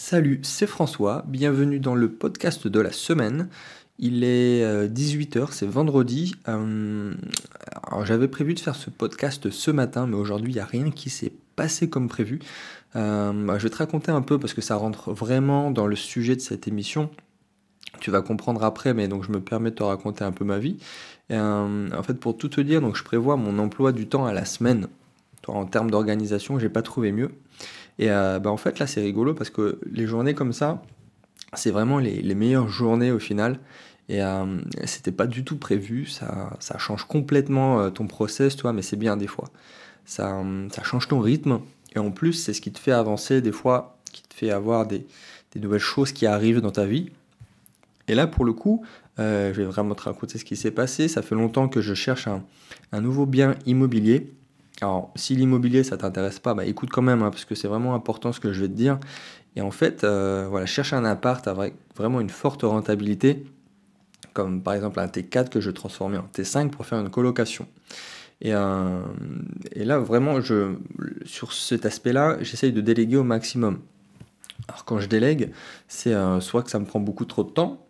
Salut, c'est François, bienvenue dans le podcast de la semaine. Il est 18h, euh, c'est vendredi. Euh, j'avais prévu de faire ce podcast ce matin, mais aujourd'hui il n'y a rien qui s'est passé comme prévu. Euh, bah, je vais te raconter un peu parce que ça rentre vraiment dans le sujet de cette émission. Tu vas comprendre après, mais donc je me permets de te raconter un peu ma vie. en fait, pour tout te dire, donc je prévois mon emploi du temps à la semaine. En termes d'organisation, j'ai pas trouvé mieux. Et euh, bah, en fait, là, c'est rigolo parce que les journées comme ça, c'est vraiment les, meilleures journées au final. Et euh, c'était pas du tout prévu. Ça, ça change complètement euh, ton process, toi, mais c'est bien des fois. Ça, ça change ton rythme. Et en plus, c'est ce qui te fait avancer des fois, qui te fait avoir des, nouvelles choses qui arrivent dans ta vie. Et là, pour le coup, je vais vraiment te raconter ce qui s'est passé. Ça fait longtemps que je cherche un nouveau bien immobilier. Alors, si l'immobilier, ça t'intéresse pas, bah, écoute quand même, hein, parce que c'est vraiment important ce que je vais te dire. Et en fait, euh, voilà, chercher un appart avec vraiment une forte rentabilité, comme par exemple un T4 que je transformais en T5 pour faire une colocation. Euh, et, là, vraiment, je, sur cet aspect-là, j'essaye de déléguer au maximum. Alors quand je délègue, c'est euh, soit que ça me prend beaucoup trop de temps,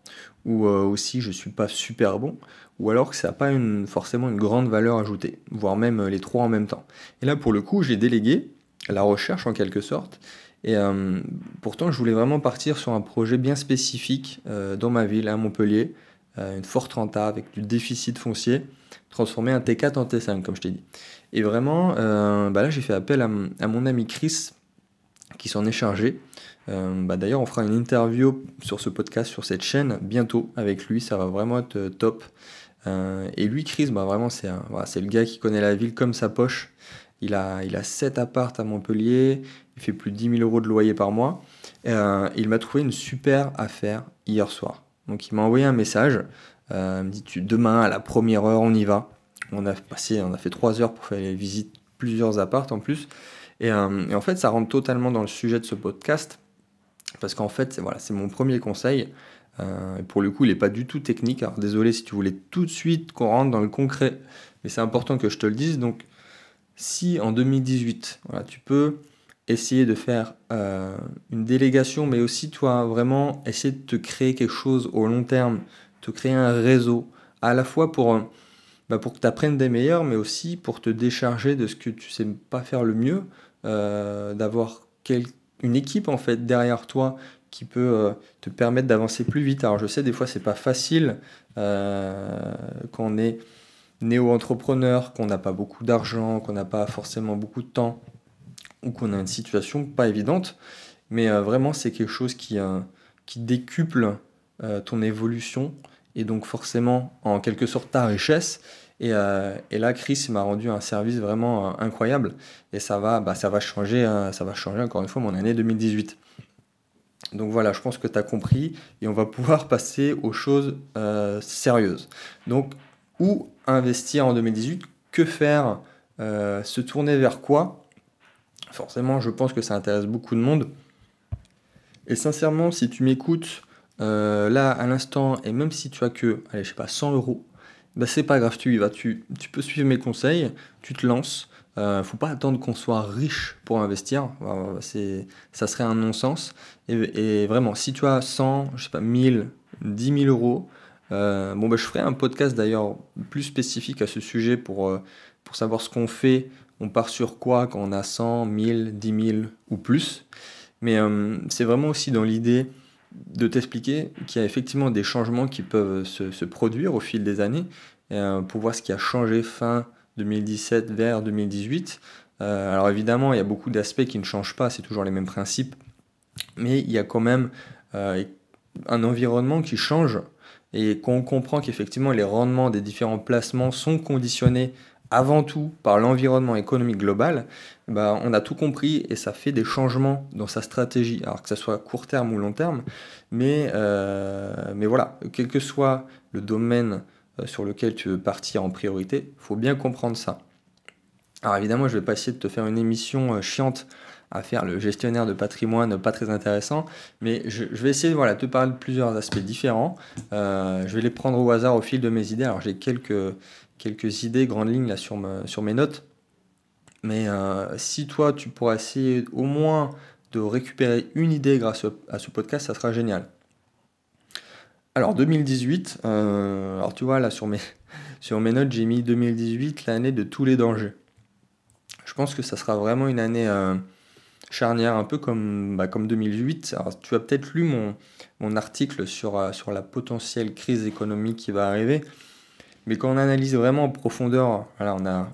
ou euh, aussi je suis pas super bon, ou alors que ça n'a pas une, forcément une grande valeur ajoutée, voire même euh, les trois en même temps. Et là, pour le coup, j'ai délégué la recherche en quelque sorte. Et euh, pourtant, je voulais vraiment partir sur un projet bien spécifique dans ma ville, à Montpellier, une forte renta avec du déficit foncier, transformer un T4 en T5, comme je t'ai dit. Et vraiment, bah là, j'ai fait appel à, à, mon ami Chris, qui s'en est chargé. Euh, bah D'ailleurs, on fera une interview sur ce podcast, sur cette chaîne, bientôt avec lui. Ça va vraiment être euh, top. Euh, et lui, Chris, bah vraiment, c'est voilà, le gars qui connaît la ville comme sa poche. Il a, il a 7 appartes à Montpellier. Il fait plus de 10 000 euros de loyer par mois. et il m'a trouvé une super affaire hier soir. Donc, il m'a envoyé un message. il me dit Demain, à la première heure, on y va. On a, passé, on a fait 3 heures pour faire les visites, plusieurs appartes en plus. Euh, et, en fait, ça rentre totalement dans le sujet de ce podcast, parce qu'en fait, voilà, c'est mon premier conseil. Euh, pour le coup, il n'est pas du tout technique. Alors désolé si tu voulais tout de suite qu'on rentre dans le concret, mais c'est important que je te le dise. Donc, si en 2018, voilà, tu peux essayer de faire euh, une délégation, mais aussi toi vraiment essayer de te créer quelque chose au long terme, te créer un réseau, à la fois pour, bah, pour que tu apprennes des meilleurs, mais aussi pour te décharger de ce que tu sais pas faire le mieux, euh, d'avoir une équipe en fait derrière toi qui peut euh, te permettre d'avancer plus vite. Alors je sais des fois c'est pas facile euh, quand on est néo-entrepreneur, qu'on n'a pas beaucoup d'argent, qu'on n'a pas forcément beaucoup de temps ou qu'on a une situation pas évidente, mais euh, vraiment c'est quelque chose qui, qui décuple ton évolution et donc forcément en quelque sorte ta richesse euh, et, là, Chris m'a rendu un service vraiment euh, incroyable. Et ça va, bah, ça, va changer, hein, ça va changer, encore une fois, mon année 2018. Donc voilà, je pense que tu as compris. Et on va pouvoir passer aux choses euh, sérieuses. Donc, où investir en 2018 Que faire Se tourner vers quoi Forcément, je pense que ça intéresse beaucoup de monde. Et sincèrement, si tu m'écoutes là à l'instant, et même si tu as que, allez, je sais pas, 100 euros bah c'est pas grave, tu y vas, tu, peux suivre mes conseils, tu te lances. Euh, faut pas attendre qu'on soit riche pour investir, c'est, ça serait un non-sens. Et, vraiment, si tu as 100, je sais pas, 1000, 10 000 euros, euh, bon, ben je ferai un podcast d'ailleurs plus spécifique à ce sujet pour, euh, pour savoir ce qu'on fait, on part sur quoi quand on a 100, 1000, 10 000 ou plus. Mais euh, c'est vraiment aussi dans l'idée de t'expliquer qu'il y a effectivement des changements qui peuvent se, produire au fil des années euh, pour voir ce qui a changé fin 2017 vers 2018. Euh, alors évidemment, il y a beaucoup d'aspects qui ne changent pas, c'est toujours les mêmes principes, mais il y a quand même euh, un environnement qui change et qu'on comprend qu'effectivement les rendements des différents placements sont conditionnés avant tout par l'environnement économique global, bah, on a tout compris et ça fait des changements dans sa stratégie, alors que ce soit court terme ou long terme. Mais, euh, mais voilà, quel que soit le domaine euh, sur lequel tu veux partir en priorité, il faut bien comprendre ça. Alors évidemment, je ne vais pas essayer de te faire une émission euh, chiante à faire le gestionnaire de patrimoine pas très intéressant, mais je, vais essayer voilà, de te parler de plusieurs aspects différents. je vais les prendre au hasard au fil de mes idées. Alors j'ai quelques, quelques idées, grandes lignes là, sur, mes notes. Mais euh, si toi, tu pourras essayer au moins de récupérer une idée grâce à ce podcast, ça sera génial. Alors 2018, euh, alors tu vois là sur mes, notes j'ai mis 2018 l'année de tous les dangers. Je pense que ça sera vraiment une année euh, charnière, un peu comme, 2008. Bah, alors, tu as peut-être lu mon, article sur la potentielle crise économique qui va arriver. Mais quand on analyse vraiment en profondeur,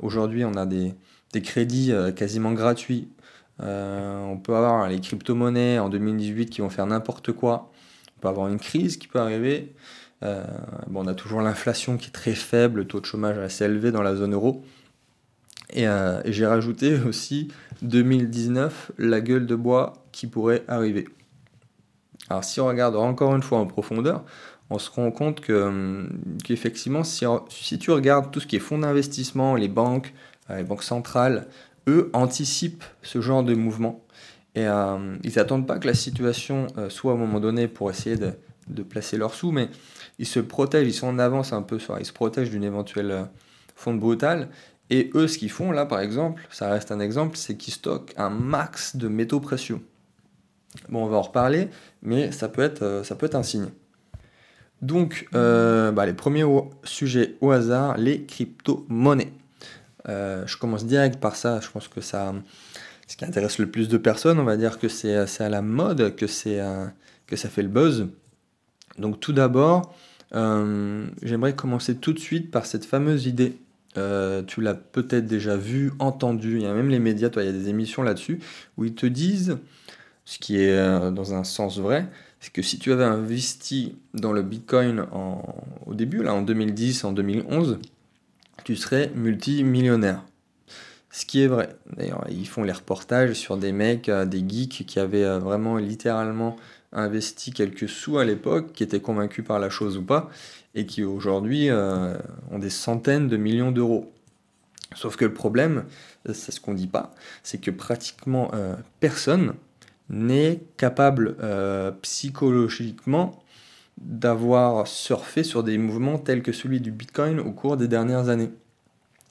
aujourd'hui on a des, crédits euh, quasiment gratuits. Euh, on peut avoir hein, les crypto-monnaies en 2018 qui vont faire n'importe quoi. On peut avoir une crise qui peut arriver. Euh, on a toujours l'inflation qui est très faible, le taux de chômage assez élevé dans la zone euro. et j'ai rajouté aussi 2019, la gueule de bois qui pourrait arriver. Alors si on regarde encore une fois en profondeur, on se rend compte que, euh, qu'effectivement, si, si, tu regardes tout ce qui est fonds d'investissement, les banques, euh, les banques centrales, eux anticipent ce genre de mouvement. Et euh, ils n'attendent pas que la situation soit à un moment donné pour essayer de, placer leurs sous, mais ils se protègent, ils sont en avance un peu, ils se protègent d'une éventuelle fonte brutale. Et eux, ce qu'ils font là, par exemple, ça reste un exemple, c'est qu'ils stockent un max de métaux précieux. Bon, on va en reparler, mais ça peut être, ça peut être un signe. Donc, euh, bah, les premiers sujets au hasard, les crypto-monnaies. Euh, je commence direct par ça, je pense que ça, ce qui intéresse le plus de personnes, on va dire que c'est euh, à la mode, que, que ça fait le buzz. Donc tout d'abord, j'aimerais commencer tout de suite par cette fameuse idée. tu l'as peut-être déjà vu, entendu, il y a même les médias, toi, il y a des émissions là-dessus, où ils te disent, ce qui est dans un sens vrai, c'est que si tu avais investi dans le Bitcoin au début, là en 2010, en 2011, tu serais multimillionnaire. Ce qui est vrai. D'ailleurs, ils font les reportages sur des mecs, euh, des geeks qui avaient euh, vraiment littéralement investi quelques sous à l'époque, qui étaient convaincus par la chose ou pas, et qui aujourd'hui euh, ont des centaines de millions d'euros. Sauf que le problème, c'est ce qu'on dit pas, c'est que pratiquement personne n'est capable euh, psychologiquement d'avoir surfé sur des mouvements tels que celui du Bitcoin au cours des dernières années.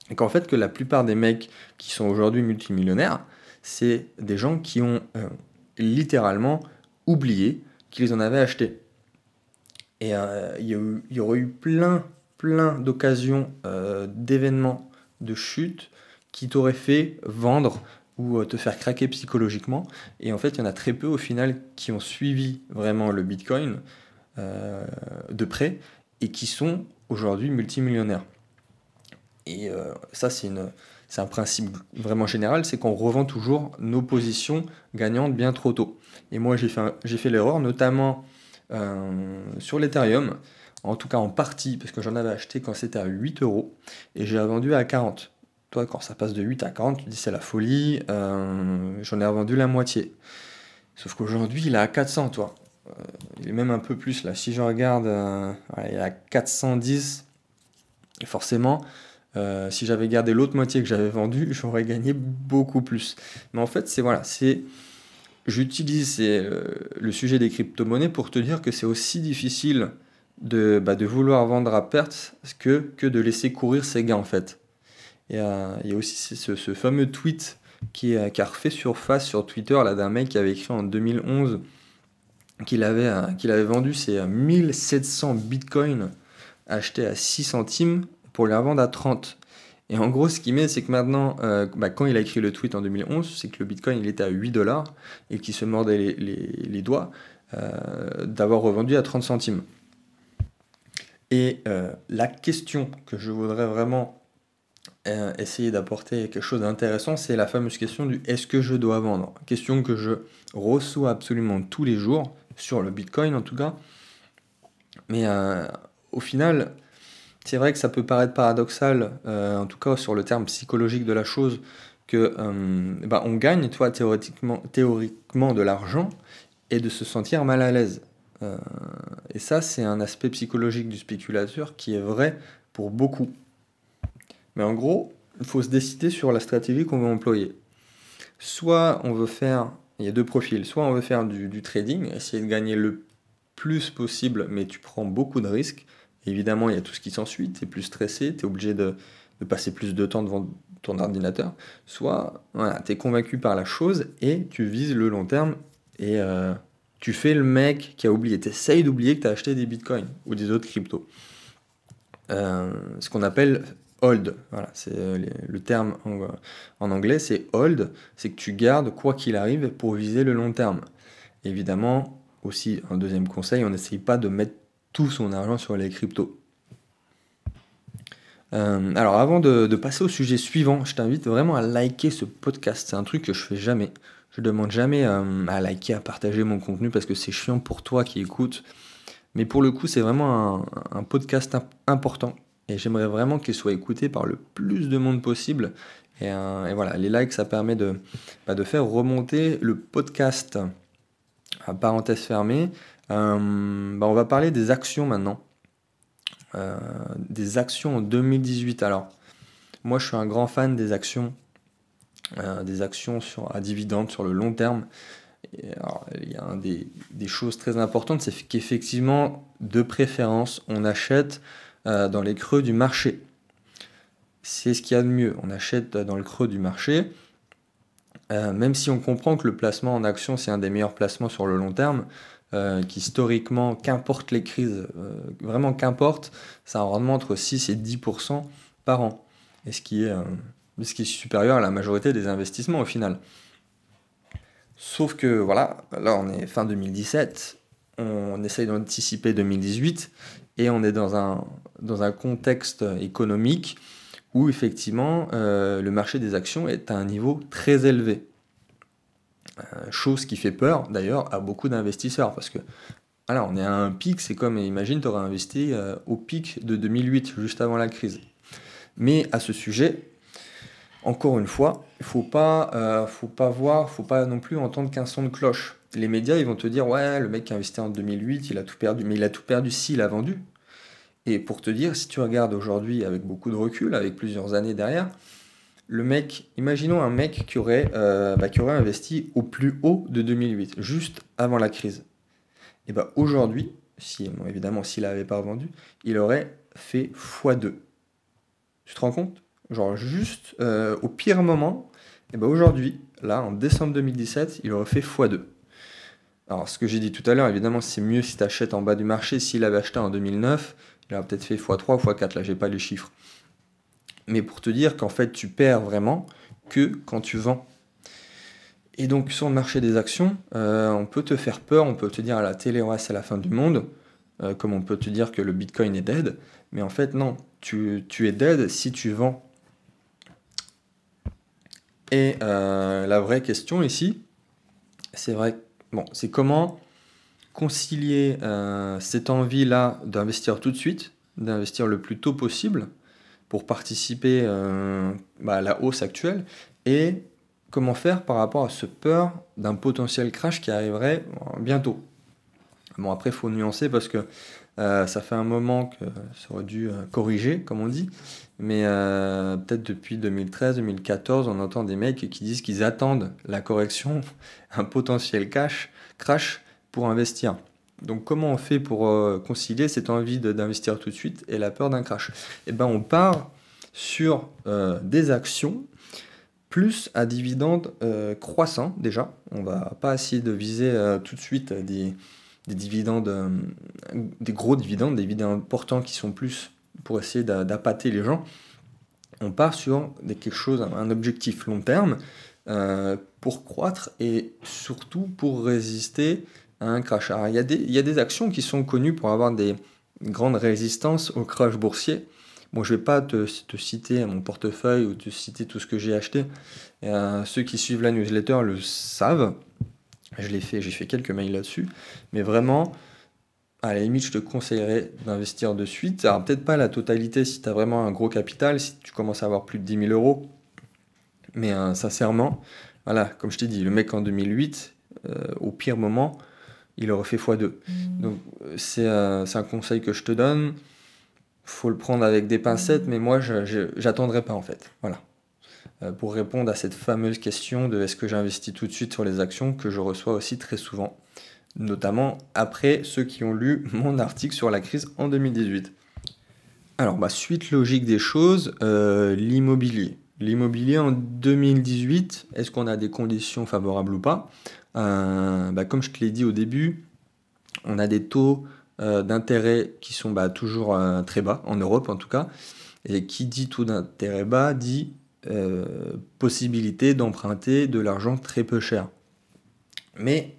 Et qu'en fait que la plupart des mecs qui sont aujourd'hui multimillionnaires, c'est des gens qui ont euh, littéralement oublié qu'ils en avaient acheté. Et euh, il y, y, aurait eu plein, plein d'occasions, d'événements, de chute qui t'auraient fait vendre ou euh, te faire craquer psychologiquement. Et en fait, il y en a très peu au final qui ont suivi vraiment le Bitcoin euh, de près et qui sont aujourd'hui multimillionnaires. Et euh, ça, c'est un principe vraiment général, c'est qu'on revend toujours nos positions gagnantes bien trop tôt. Et moi, j'ai fait, fait l'erreur, notamment sur l'Ethereum, en tout cas en partie, parce que j'en avais acheté quand c'était à 8 euros, et j'ai vendu à 40. Toi, quand ça passe de 8 à 40, tu dis c'est la folie, euh, j'en ai revendu la moitié. Sauf qu'aujourd'hui, il est à 400, toi. Euh, il est même un peu plus, là. Si je regarde, euh, il est à 410. Et forcément, si j'avais gardé l'autre moitié que j'avais vendu, j'aurais gagné beaucoup plus. Mais en fait, c'est voilà, c'est. J'utilise le sujet des crypto-monnaies pour te dire que c'est aussi difficile de, bah, de vouloir vendre à perte que, que de laisser courir ses gains en fait. Euh, il y a aussi ce, fameux tweet euh, qui, a refait surface sur Twitter d'un mec qui avait écrit en 2011 qu'il avait, euh, qu'il avait vendu ses 1700 bitcoins achetés à 6 centimes pour les revendre à 30. Et en gros, ce qui met, c'est que maintenant, bah, quand il a écrit le tweet en 2011, c'est que le bitcoin il était à 8 dollars et qu'il se mordait les, doigts d'avoir revendu à 30 centimes. Et la question que je voudrais vraiment euh, essayer d'apporter quelque chose d'intéressant, c'est la fameuse question du est-ce que je dois vendre Question que je reçois absolument tous les jours, sur le Bitcoin en tout cas. Mais euh, au final, c'est vrai que ça peut paraître paradoxal, euh, en tout cas sur le terme psychologique de la chose, que bah, on gagne, toi, théoriquement, théoriquement de l'argent et de se sentir mal à l'aise. et ça, c'est un aspect psychologique du spéculateur qui est vrai pour beaucoup. Mais en gros, il faut se décider sur la stratégie qu'on veut employer. Soit on veut faire, il y a deux profils, soit on veut faire du, trading, essayer de gagner le plus possible, mais tu prends beaucoup de risques. Évidemment, il y a tout ce qui s'ensuit, tu es plus stressé, tu es obligé de, passer plus de temps devant ton ordinateur. Soit tu es convaincu par la chose et tu vises le long terme et euh, tu fais le mec qui a oublié. Tu essayes d'oublier que tu as acheté des bitcoins ou des autres cryptos. Euh, ce qu'on appelle hold. Voilà, c'est euh, le terme en, anglais, c'est hold, c'est que tu gardes quoi qu'il arrive pour viser le long terme. Évidemment, aussi un deuxième conseil, on n'essaye pas de mettre tout son argent sur les cryptos. Euh, alors avant de, passer au sujet suivant, je t'invite vraiment à liker ce podcast. C'est un truc que je fais jamais. Je demande jamais euh, à liker, à partager mon contenu parce que c'est chiant pour toi qui écoutes. Mais pour le coup, c'est vraiment un, podcast important et j'aimerais vraiment qu'il soit écouté par le plus de monde possible. Et, euh, voilà, les likes, ça permet bah, de, faire remonter le podcast. À parenthèse fermée, euh, bah, on va parler des actions maintenant. Euh, des actions en 2018. Alors, moi, je suis un grand fan des actions, des actions sur, à dividendes sur le long terme. il y a des, des choses très importantes, c'est qu'effectivement, de préférence, on achète euh, dans les creux du marché. C'est ce qu'il y a de mieux. On achète dans le creux du marché. Euh, même si on comprend que le placement en action, c'est un des meilleurs placements sur le long terme, euh, qui historiquement, qu'importe les crises, euh, vraiment qu'importe, c'est un rendement entre 6 et 10% par an. Et ce qui, est, ce qui est supérieur à la majorité des investissements au final. Sauf que voilà, là on est fin 2017, on essaye d'anticiper 2018 et on est dans un, dans un contexte économique où effectivement euh, le marché des actions est à un niveau très élevé. Euh, chose qui fait peur d'ailleurs à beaucoup d'investisseurs parce que alors on est à un pic, c'est comme imagine tu aurais investi euh, au pic de 2008 juste avant la crise. Mais à ce sujet, encore une fois, il faut pas faut pas voir, faut pas non plus entendre qu'un son de cloche. Les médias, ils vont te dire ouais, le mec qui a investi en 2008, il a tout perdu, mais il a tout perdu s'il a vendu. Et pour te dire, si tu regardes aujourd'hui avec beaucoup de recul, avec plusieurs années derrière, le mec, imaginons un mec qui aurait, euh, bah, qui aurait investi au plus haut de 2008, juste avant la crise. Et bah, aujourd'hui, si, évidemment, s'il n'avait pas vendu, il aurait fait x2. Tu te rends compte Genre juste euh, au pire moment, et bah aujourd'hui, là, en décembre 2017, il aurait fait x2. Alors ce que j'ai dit tout à l'heure, évidemment, c'est mieux si tu achètes en bas du marché. S'il avait acheté en 2009, a peut-être fait x3, x4, là j'ai pas les chiffres. Mais pour te dire qu'en fait tu perds vraiment que quand tu vends. Et donc sur le marché des actions, euh, on peut te faire peur, on peut te dire à la télé, ouais, c'est la fin du monde, euh, comme on peut te dire que le Bitcoin est dead, mais en fait non, tu, es dead si tu vends. Et euh, la vraie question ici, c'est vrai, bon, c'est comment concilier euh, cette envie-là d'investir tout de suite, d'investir le plus tôt possible pour participer euh, bah, à la hausse actuelle, et comment faire par rapport à ce peur d'un potentiel crash qui arriverait euh, bientôt. Bon, après, il faut nuancer parce que ça fait un moment que ça aurait dû corriger, comme on dit, mais peut-être depuis 2013-2014, on entend des mecs qui disent qu'ils attendent la correction, un potentiel cash, crash pour investir. Donc comment on fait pour euh, concilier cette envie d'investir tout de suite et la peur d'un crash Eh ben on part sur euh, des actions plus à dividendes euh, croissants déjà. On va pas essayer de viser tout de suite des, des dividendes, des gros dividendes, des dividendes importants qui sont plus pour essayer d'appâter les gens. On part sur quelque chose, un objectif long terme pour croître et surtout pour résister un crash. Alors, il, y a des, actions qui sont connues pour avoir des grandes résistances au crash boursier. Bon, je ne vais pas te, citer mon portefeuille ou te citer tout ce que j'ai acheté. Euh, ceux qui suivent la newsletter le savent. Je l'ai fait, j'ai fait quelques mails là-dessus. Mais vraiment, à la limite, je te conseillerais d'investir de suite. Alors, peut-être pas la totalité si tu as vraiment un gros capital, si tu commences à avoir plus de 10 000 euros. Mais euh, sincèrement, voilà, comme je t'ai dit, le mec en 2008, euh, au pire moment, il aurait fait x2. Mmh. Donc c'est un conseil que je te donne. Faut le prendre avec des pincettes, mmh. mais moi, je j'attendrai pas en fait. Voilà. Euh, pour répondre à cette fameuse question de est-ce que j'investis tout de suite sur les actions que je reçois aussi très souvent, notamment après ceux qui ont lu mon article sur la crise en 2018. Alors, bah, suite logique des choses, euh, l'immobilier. L'immobilier en 2018, est-ce qu'on a des conditions favorables ou pas euh, bah, comme je te l'ai dit au début, on a des taux euh, d'intérêt qui sont bah, toujours euh, très bas, en Europe en tout cas. Et qui dit taux d'intérêt bas dit possibilité d'emprunter de l'argent très peu cher. Mais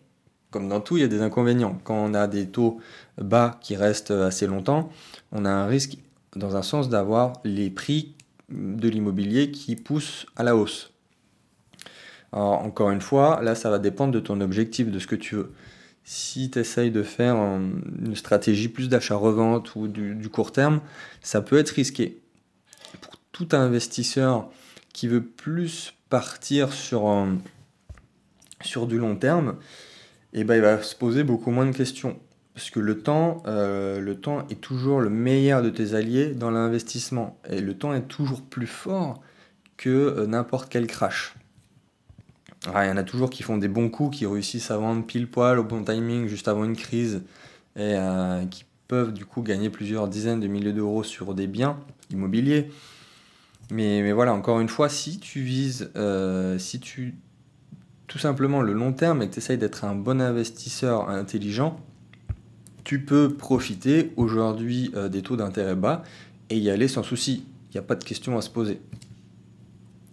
comme dans tout, il y a des inconvénients. Quand on a des taux bas qui restent assez longtemps, on a un risque dans un sens d'avoir les prix de l'immobilier qui poussent à la hausse. Alors, encore une fois, là, ça va dépendre de ton objectif, de ce que tu veux. Si tu essayes de faire euh, une stratégie plus d'achat-revente ou du, court terme, ça peut être risqué. Pour tout investisseur qui veut plus partir sur, euh, sur du long terme, eh ben, il va se poser beaucoup moins de questions. Parce que euh, le temps, est toujours le meilleur de tes alliés dans l'investissement. Et le temps est toujours plus fort que n'importe quel crash. Ah, il y en a toujours qui font des bons coups, qui réussissent à vendre pile poil au bon timing, juste avant une crise, et euh, qui peuvent du coup gagner plusieurs dizaines de milliers d'euros sur des biens immobiliers. Mais, voilà, encore une fois, si tu vises, euh, si tu tout simplement le long terme et que tu essayes d'être un bon investisseur intelligent, tu peux profiter aujourd'hui euh, des taux d'intérêt bas et y aller sans souci. Il n'y a pas de question à se poser.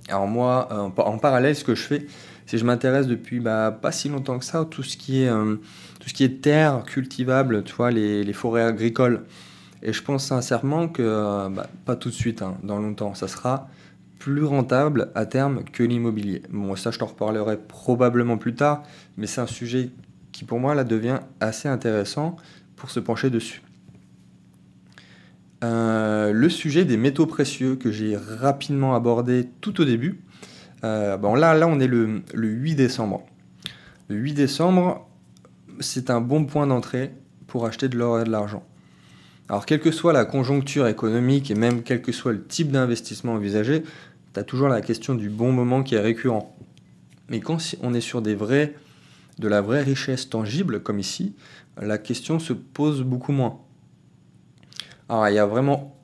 Alors moi, en parallèle, ce que je fais, je m'intéresse depuis bah, pas si longtemps que ça tout ce qui est euh, tout ce qui est terre cultivable, tu les, forêts agricoles. Et je pense sincèrement que euh, bah, pas tout de suite, hein, dans longtemps, ça sera plus rentable à terme que l'immobilier. Bon, ça, je t'en reparlerai probablement plus tard, mais c'est un sujet qui, pour moi, là, devient assez intéressant pour se pencher dessus. Euh, le sujet des métaux précieux que j'ai rapidement abordé tout au début, euh, bon, là, là, on est le, 8 décembre. Le 8 décembre, c'est un bon point d'entrée pour acheter de l'or et de l'argent. Alors, quelle que soit la conjoncture économique et même quel que soit le type d'investissement envisagé, tu as toujours la question du bon moment qui est récurrent. Mais quand on est sur des vrais, de la vraie richesse tangible, comme ici, la question se pose beaucoup moins. Alors, il y a vraiment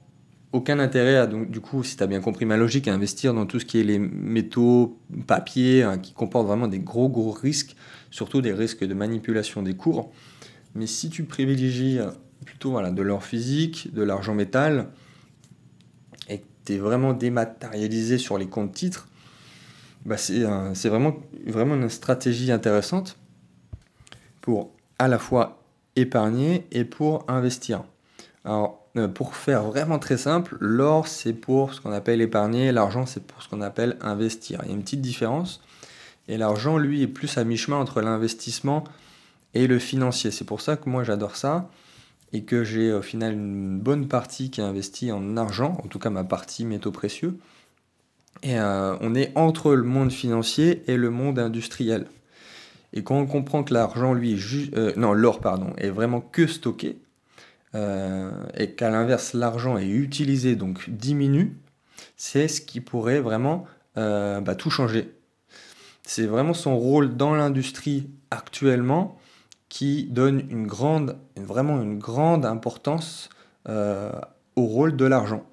aucun intérêt à, donc, du coup, si tu as bien compris ma logique, à investir dans tout ce qui est les métaux, papier, hein, qui comportent vraiment des gros, gros risques, surtout des risques de manipulation des cours. Mais si tu privilégies euh, plutôt voilà, de l'or physique, de l'argent métal, et que tu es vraiment dématérialisé sur les comptes titres, bah c'est vraiment, vraiment une stratégie intéressante pour à la fois épargner et pour investir. Alors, euh, pour faire vraiment très simple, l'or c'est pour ce qu'on appelle épargner, l'argent c'est pour ce qu'on appelle investir. Il y a une petite différence. Et l'argent, lui, est plus à mi-chemin entre l'investissement et le financier. C'est pour ça que moi j'adore ça et que j'ai au final une bonne partie qui est investie en argent, en tout cas ma partie métaux précieux. Et euh, on est entre le monde financier et le monde industriel. Et quand on comprend que l'argent, lui, est euh, non, l'or, pardon, est vraiment que stocké, euh, et qu'à l'inverse l'argent est utilisé, donc diminue, c'est ce qui pourrait vraiment euh, bah, tout changer. C'est vraiment son rôle dans l'industrie actuellement qui donne une grande, vraiment une grande importance euh, au rôle de l'argent.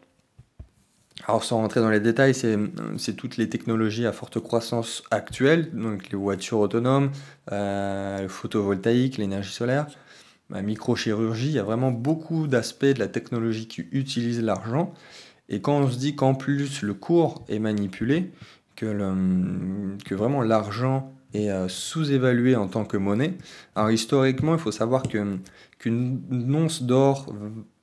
Alors sans rentrer dans les détails, c'est toutes les technologies à forte croissance actuelles, donc les voitures autonomes, euh, le photovoltaïque, l'énergie solaire, ma microchirurgie, il y a vraiment beaucoup d'aspects de la technologie qui utilisent l'argent. Et quand on se dit qu'en plus le cours est manipulé, que, vraiment l'argent est euh, sous-évalué en tant que monnaie, alors historiquement, il faut savoir qu'une once d'or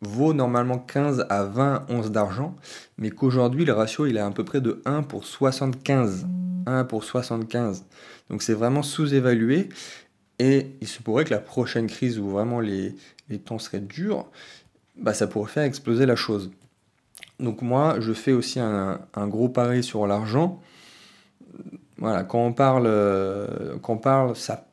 vaut normalement 15 à 20 onces d'argent, mais qu'aujourd'hui, le ratio, il est à peu près de 1 pour 75. 1 pour 75. Donc c'est vraiment sous-évalué. Et il se pourrait que la prochaine crise où vraiment les, temps seraient durs, bah, ça pourrait faire exploser la chose. Donc moi, je fais aussi un, gros pari sur l'argent. Voilà, quand on parle, euh, quand on parle, ça,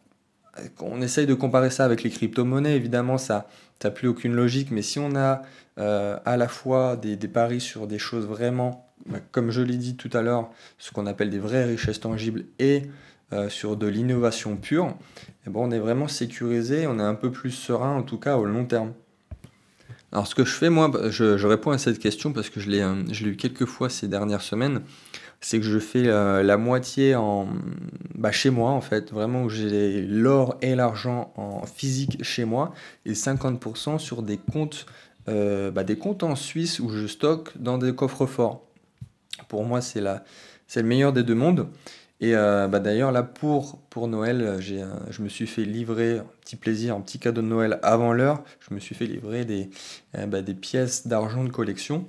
essaye de comparer ça avec les crypto-monnaies, évidemment, ça n'a plus aucune logique. Mais si on a euh, à la fois des, paris sur des choses vraiment, bah, comme je l'ai dit tout à l'heure, ce qu'on appelle des vraies richesses tangibles et euh, sur de l'innovation pure, eh ben, on est vraiment sécurisé, on est un peu plus serein, en tout cas au long terme. Alors ce que je fais, moi, bah, je, réponds à cette question parce que je l'ai, euh, je eu quelques fois ces dernières semaines, c'est que je fais euh, la, moitié en, bah, chez moi, en fait, vraiment où j'ai l'or et l'argent en physique chez moi, et 50% sur euh, bah, des comptes, en Suisse où je stocke dans des coffres forts. Pour moi, c'est le meilleur des deux mondes. Et euh, bah, d'ailleurs, là, pour, pour Noël, euh, j'ai, je me suis fait livrer, un petit plaisir, un petit cadeau de Noël avant l'heure, je me suis fait livrer des, euh, bah, des pièces d'argent de collection.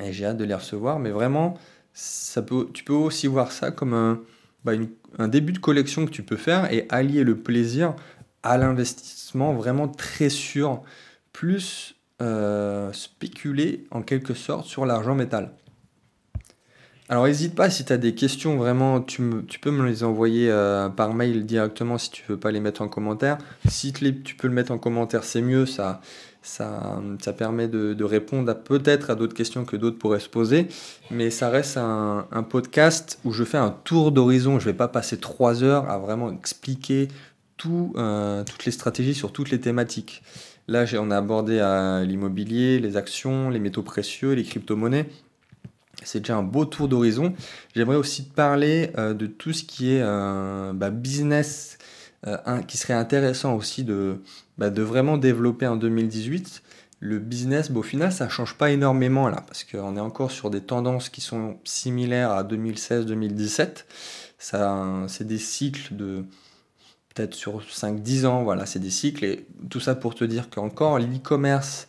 Et j'ai hâte de les recevoir. Mais vraiment, ça tu peux aussi voir ça comme bah, un, début de collection que tu peux faire et allier le plaisir à l'investissement vraiment très sûr, plus spéculer en quelque sorte sur l'argent métal. Alors n'hésite pas si tu as des questions, vraiment, tu, peux me les envoyer euh, par mail directement si tu veux pas les mettre en commentaire. Si tu peux le mettre en commentaire, c'est mieux, ça, ça, ça permet de, répondre peut-être à, d'autres questions que d'autres pourraient se poser. Mais ça reste un, podcast où je fais un tour d'horizon, je vais pas passer trois heures à vraiment expliquer euh, toutes les stratégies sur toutes les thématiques. Là, on a abordé euh, l'immobilier, les actions, les métaux précieux, les crypto-monnaies c'est déjà un beau tour d'horizon. J'aimerais aussi te parler euh, de tout ce qui est euh, bah, business, euh, qui serait intéressant aussi de, bah, vraiment développer en 2018. Le business, bah, au final, ça ne change pas énormément là, parce qu'on est encore sur des tendances qui sont similaires à 2016-2017. C'est des cycles de peut-être sur 5-10 ans, voilà, c'est des cycles. Et tout ça pour te dire qu'encore, l'e-commerce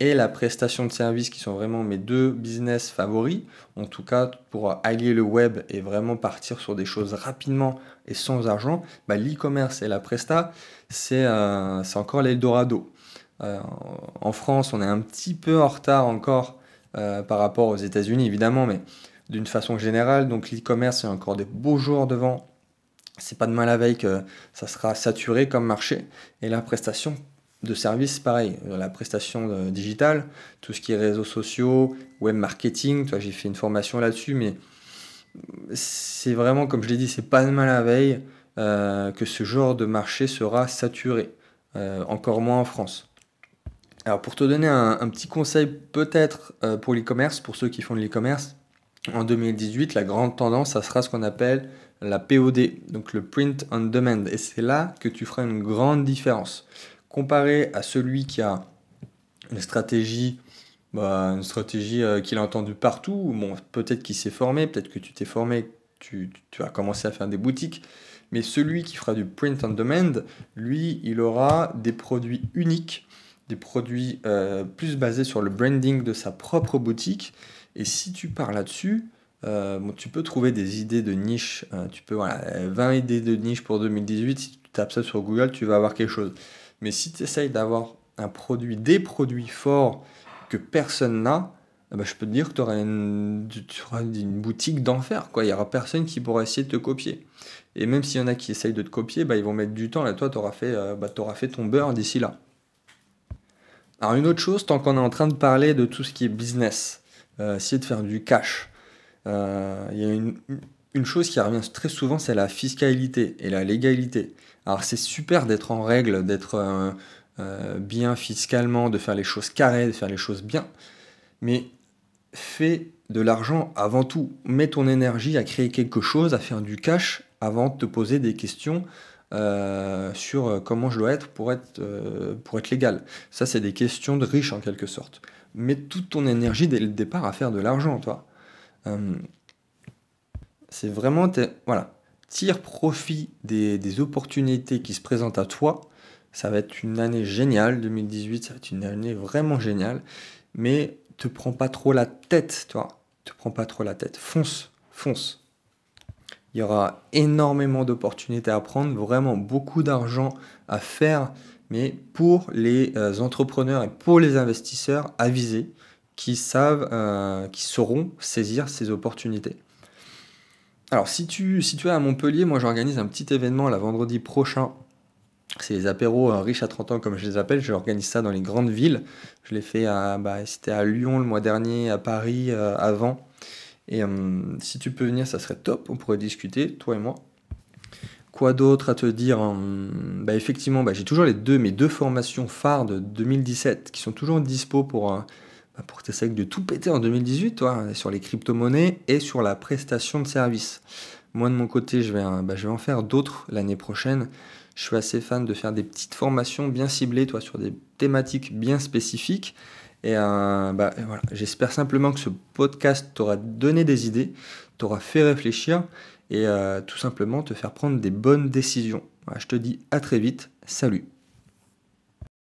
et la prestation de services qui sont vraiment mes deux business favoris, en tout cas pour allier le web et vraiment partir sur des choses rapidement et sans argent, bah, l'e-commerce et la presta, c'est euh, encore l'Eldorado. Euh, en France, on est un petit peu en retard encore euh, par rapport aux États-Unis, évidemment, mais d'une façon générale, donc l'e-commerce, est encore des beaux jours devant. C'est pas de mal à veille que ça sera saturé comme marché. Et la prestation, de services, pareil, la prestation euh, digitale, tout ce qui est réseaux sociaux, web marketing, j'ai fait une formation là-dessus, mais c'est vraiment, comme je l'ai dit, c'est pas de mal à veille euh, que ce genre de marché sera saturé, euh, encore moins en France. Alors pour te donner un, petit conseil peut-être pour l'e-commerce, pour ceux qui font de l'e-commerce, en 2018, la grande tendance, ça sera ce qu'on appelle la POD, donc le print on demand. Et c'est là que tu feras une grande différence comparé à celui qui a une stratégie, bah, une stratégie euh, qu'il a entendue partout, bon, peut-être qu'il s'est formé, peut-être que tu t'es formé, tu, as commencé à faire des boutiques, mais celui qui fera du print on demand, lui, il aura des produits uniques, des produits euh, plus basés sur le branding de sa propre boutique. Et si tu pars là-dessus, euh, tu peux trouver des idées de niche. Hein. tu peux, voilà, 20 idées de niche pour 2018. Si tu tapes ça sur Google, tu vas avoir quelque chose. Mais si tu essayes d'avoir un produit, des produits forts que personne n'a, eh ben, je peux te dire que tu auras une, boutique d'enfer. Il n'y aura personne qui pourra essayer de te copier. Et même s'il y en a qui essayent de te copier, bah, ils vont mettre du temps. et toi, tu auras euh, bah, fait, ton beurre d'ici là. Alors, une autre chose, tant qu'on est en train de parler de tout ce qui est business, euh, essayer de faire du cash, euh, il y a une chose qui revient très souvent, c'est la fiscalité et la légalité. Alors c'est super d'être en règle, d'être euh, euh, bien fiscalement, de faire les choses carrées, de faire les choses bien, mais fais de l'argent avant tout. Mets ton énergie à créer quelque chose, à faire du cash avant de te poser des questions euh, sur comment je dois être pour être, pour être légal. Ça, c'est des questions de riches en quelque sorte. Mets toute ton énergie dès le départ à faire de l'argent, toi. c'est vraiment... Voilà, tire profit des, opportunités qui se présentent à toi, ça va être une année géniale, 2018, ça va être une année vraiment géniale, mais te prends pas trop la tête, toi, te prends pas trop la tête, fonce, fonce. Il y aura énormément d'opportunités à prendre, vraiment beaucoup d'argent à faire, mais pour les euh, entrepreneurs et pour les investisseurs avisés qui savent, euh, qui sauront saisir ces opportunités alors, si tu, si es à Montpellier, moi j'organise un petit événement la vendredi prochain. C'est les apéros euh, riches à 30 ans, comme je les appelle. J'organise ça dans les grandes villes. Je l'ai fait à, bah, c'était à Lyon le mois dernier, à Paris euh, avant. Et euh, si tu peux venir, ça serait top. On pourrait discuter, toi et moi. Quoi d'autre à te dire hein? bah, Effectivement, bah, j'ai toujours les deux, mes deux formations phares de 2017 qui sont toujours dispo pour bah, pour que tu de tout péter en 2018, toi, sur les crypto-monnaies et sur la prestation de services. Moi, de mon côté, je vais, bah, je vais en faire d'autres l'année prochaine. Je suis assez fan de faire des petites formations bien ciblées, toi, sur des thématiques bien spécifiques. Et, euh, bah, voilà, j'espère simplement que ce podcast t'aura donné des idées, t'aura fait réfléchir et euh, tout simplement te faire prendre des bonnes décisions. je te dis à très vite. Salut